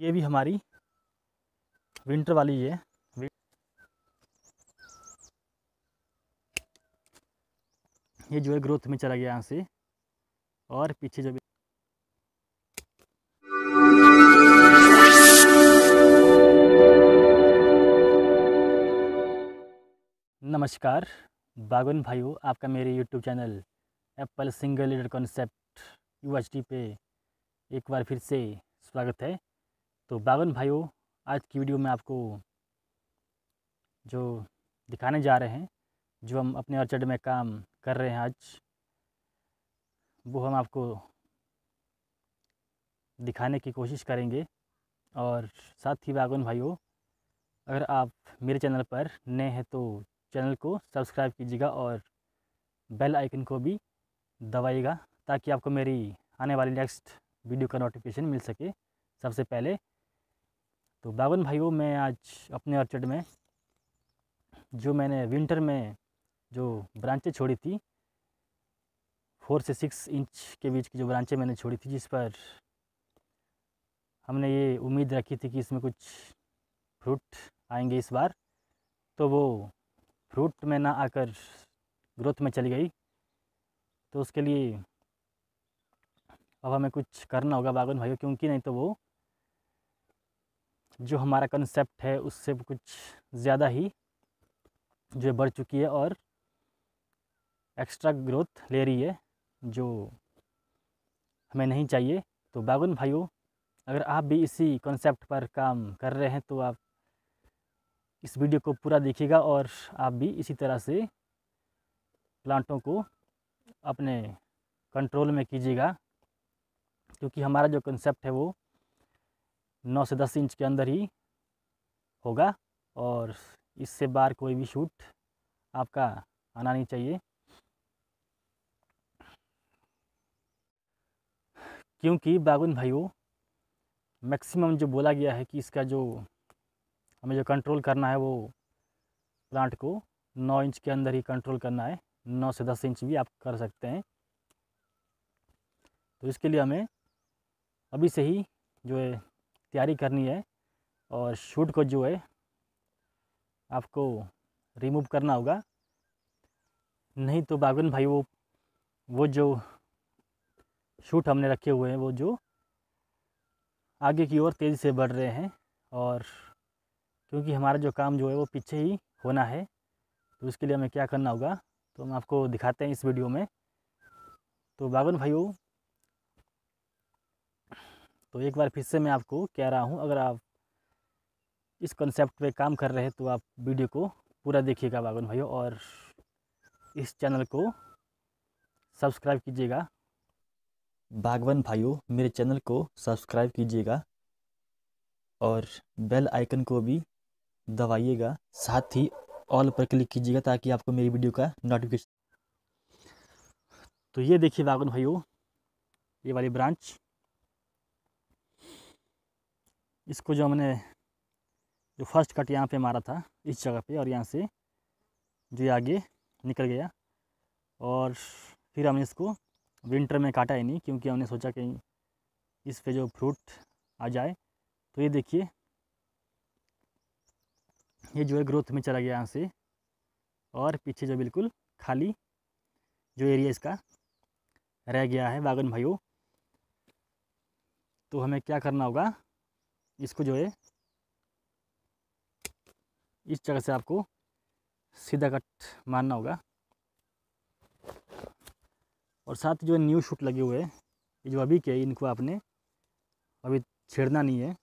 ये भी हमारी विंटर वाली ये ये जो है ग्रोथ में चला गया यहाँ से और पीछे जो भी नमस्कार बागवन भाइयों आपका मेरे YouTube channel apple single leader concept यू पे एक बार फिर से स्वागत है तो बागन भाइयों आज की वीडियो में आपको जो दिखाने जा रहे हैं जो हम अपने ऑर्चर्ड में काम कर रहे हैं आज वो हम आपको दिखाने की कोशिश करेंगे और साथ ही बागवन भाइयों अगर आप मेरे चैनल पर नए हैं तो चैनल को सब्सक्राइब कीजिएगा और बेल आइकन को भी दबाइएगा ताकि आपको मेरी आने वाली नेक्स्ट वीडियो का नोटिफिकेशन मिल सके सबसे पहले तो बागवान भाइयों मैं आज अपने ऑर्चर्ड में जो मैंने विंटर में जो ब्रांचें छोड़ी थी फोर से सिक्स इंच के बीच की जो ब्रांचें मैंने छोड़ी थी जिस पर हमने ये उम्मीद रखी थी कि इसमें कुछ फ्रूट आएंगे इस बार तो वो फ्रूट में ना आकर ग्रोथ में चली गई तो उसके लिए अब हमें कुछ करना होगा बागवन भाइयों क्योंकि नहीं तो वो जो हमारा कंसेप्ट है उससे कुछ ज़्यादा ही जो बढ़ चुकी है और एक्स्ट्रा ग्रोथ ले रही है जो हमें नहीं चाहिए तो बागुन भाइयों अगर आप भी इसी कॉन्सेप्ट पर काम कर रहे हैं तो आप इस वीडियो को पूरा देखिएगा और आप भी इसी तरह से प्लांटों को अपने कंट्रोल में कीजिएगा क्योंकि हमारा जो कंसेप्ट है वो नौ से दस इंच के अंदर ही होगा और इससे बाहर कोई भी शूट आपका आना नहीं चाहिए क्योंकि बागुन भाइयों मैक्सिमम जो बोला गया है कि इसका जो हमें जो कंट्रोल करना है वो प्लांट को नौ इंच के अंदर ही कंट्रोल करना है नौ से दस इंच भी आप कर सकते हैं तो इसके लिए हमें अभी से ही जो है तैयारी करनी है और शूट को जो है आपको रिमूव करना होगा नहीं तो बागन भाई वो वो जो शूट हमने रखे हुए हैं वो जो आगे की ओर तेज़ी से बढ़ रहे हैं और क्योंकि हमारा जो काम जो है वो पीछे ही होना है तो उसके लिए हमें क्या करना होगा तो हम आपको दिखाते हैं इस वीडियो में तो बागन भाइयों तो एक बार फिर से मैं आपको कह रहा हूँ अगर आप इस कंसेप्ट पे काम कर रहे हैं तो आप वीडियो को पूरा देखिएगा बागन भाइयों और इस चैनल को सब्सक्राइब कीजिएगा बागवान भाइयों मेरे चैनल को सब्सक्राइब कीजिएगा और बेल आइकन को भी दबाइएगा साथ ही ऑल पर क्लिक कीजिएगा ताकि आपको मेरी वीडियो का नोटिफिकेशन तो ये देखिए बागन भाइयों ये वाली ब्रांच इसको जो हमने जो फर्स्ट कट यहाँ पे मारा था इस जगह पे और यहाँ से जो आगे निकल गया और फिर हमने इसको विंटर में काटा ही नहीं क्योंकि हमने सोचा कहीं इस पे जो फ्रूट आ जाए तो ये देखिए ये जो है ग्रोथ में चला गया यहाँ से और पीछे जो बिल्कुल खाली जो एरिया इसका रह गया है बागन भाइयों तो हमें क्या करना होगा इसको जो है इस जगह से आपको सीधा कट मारना होगा और साथ जो न्यू शूट लगे हुए हैं ये जो अभी के इनको आपने अभी छेड़ना नहीं है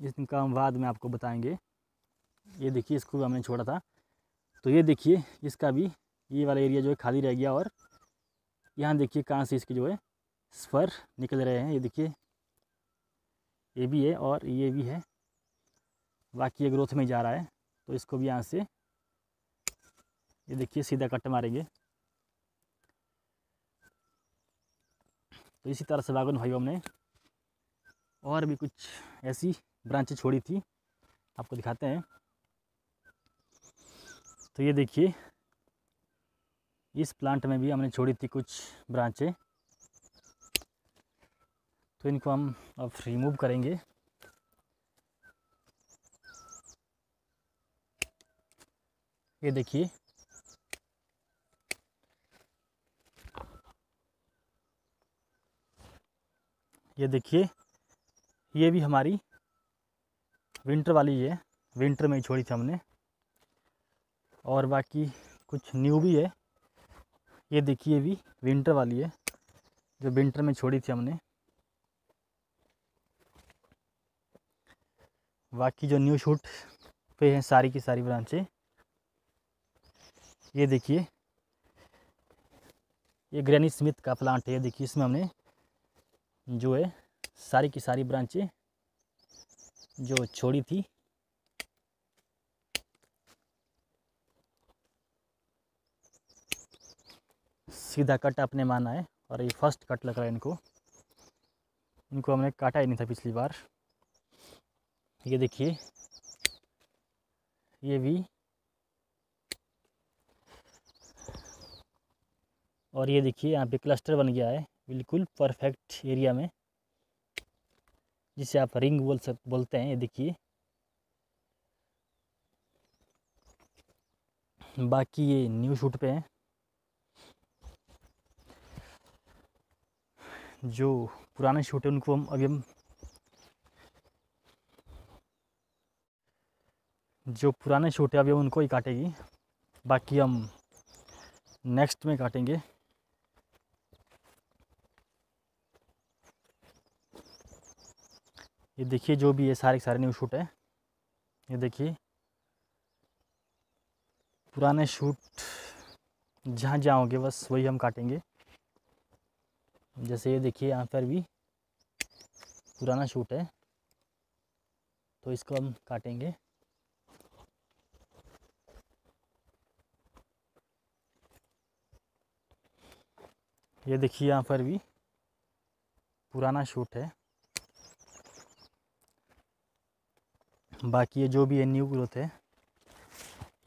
जिनका हम बाद में आपको बताएंगे ये देखिए इसको हमने छोड़ा था तो ये देखिए इसका भी ये वाला एरिया जो है खाली रह गया और यहाँ देखिए कहाँ से इसके जो है स्पर निकल रहे हैं ये देखिए ये भी है और ये भी है बाकी ये ग्रोथ में जा रहा है तो इसको भी यहाँ से ये देखिए सीधा कट मारेंगे तो इसी तरह से बागुन भाइयों ने और भी कुछ ऐसी ब्रांचें छोड़ी थी आपको दिखाते हैं तो ये देखिए इस प्लांट में भी हमने छोड़ी थी कुछ ब्रांचें तो इनको हम अब रिमूव करेंगे ये देखिए ये देखिए ये भी हमारी विंटर वाली है विंटर में ही छोड़ी थी हमने और बाकी कुछ न्यू भी है ये देखिए भी विंटर वाली है जो विंटर में छोड़ी थी हमने बाकी जो न्यू शूट पे हैं सारी की सारी ब्रांचें ये देखिए ये ग्रैनी स्मिथ का प्लांट है ये देखिए इसमें हमने जो है सारी की सारी ब्रांचें जो छोड़ी थी सीधा कट अपने माना है और ये फर्स्ट कट लग रहा है इनको इनको हमने काटा ही नहीं था पिछली बार ये देखिए ये भी और ये देखिए यहाँ पे क्लस्टर बन गया है बिल्कुल परफेक्ट एरिया में जिसे आप रिंग बोल सक बोलते हैं ये देखिए बाकी ये न्यू शूट पे हैं जो पुराने शूट हैं उनको हम अभी हम जो पुराने छोटे अभी उनको ही काटेगी बाकी हम नेक्स्ट में काटेंगे ये देखिए जो भी ये सारे सारे न्यू शूट है ये देखिए पुराने शूट जहाँ जहाँ होंगे बस वही हम काटेंगे जैसे ये देखिए यहाँ पर भी पुराना शूट है तो इसको हम काटेंगे ये देखिए यहाँ पर भी पुराना शूट है बाकी ये जो भी है न्यू ग्रोथ है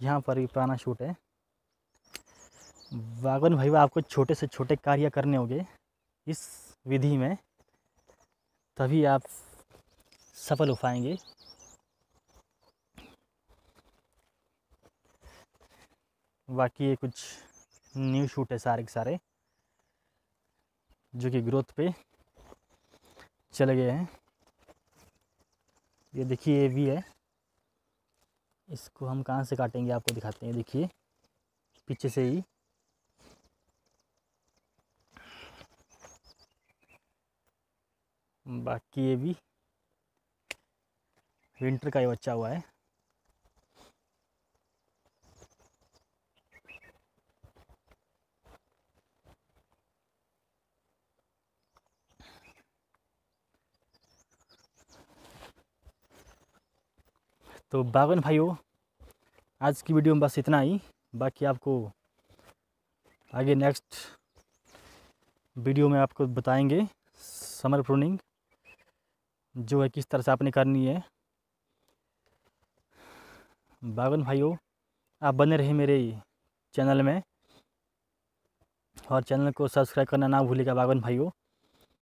यहाँ पर भी पुराना शूट है वागन भाई आपको छोटे से छोटे कार्य करने होंगे इस विधि में तभी आप सफल हो पाएंगे बाकी ये कुछ न्यू शूट है सारे के सारे जो कि ग्रोथ पे चले गए हैं ये देखिए ये भी है इसको हम कहाँ से काटेंगे आपको दिखाते हैं देखिए पीछे से ही बाकी ये भी विंटर का ये बच्चा हुआ है तो बागन भाइयों आज की वीडियो में बस इतना ही बाकी आपको आगे नेक्स्ट वीडियो में आपको बताएंगे समर प्रूनिंग जो है किस तरह से आपने करनी है बागन भाइयों आप बने रहे मेरे चैनल में और चैनल को सब्सक्राइब करना ना भूलिएगा बागन भाइयों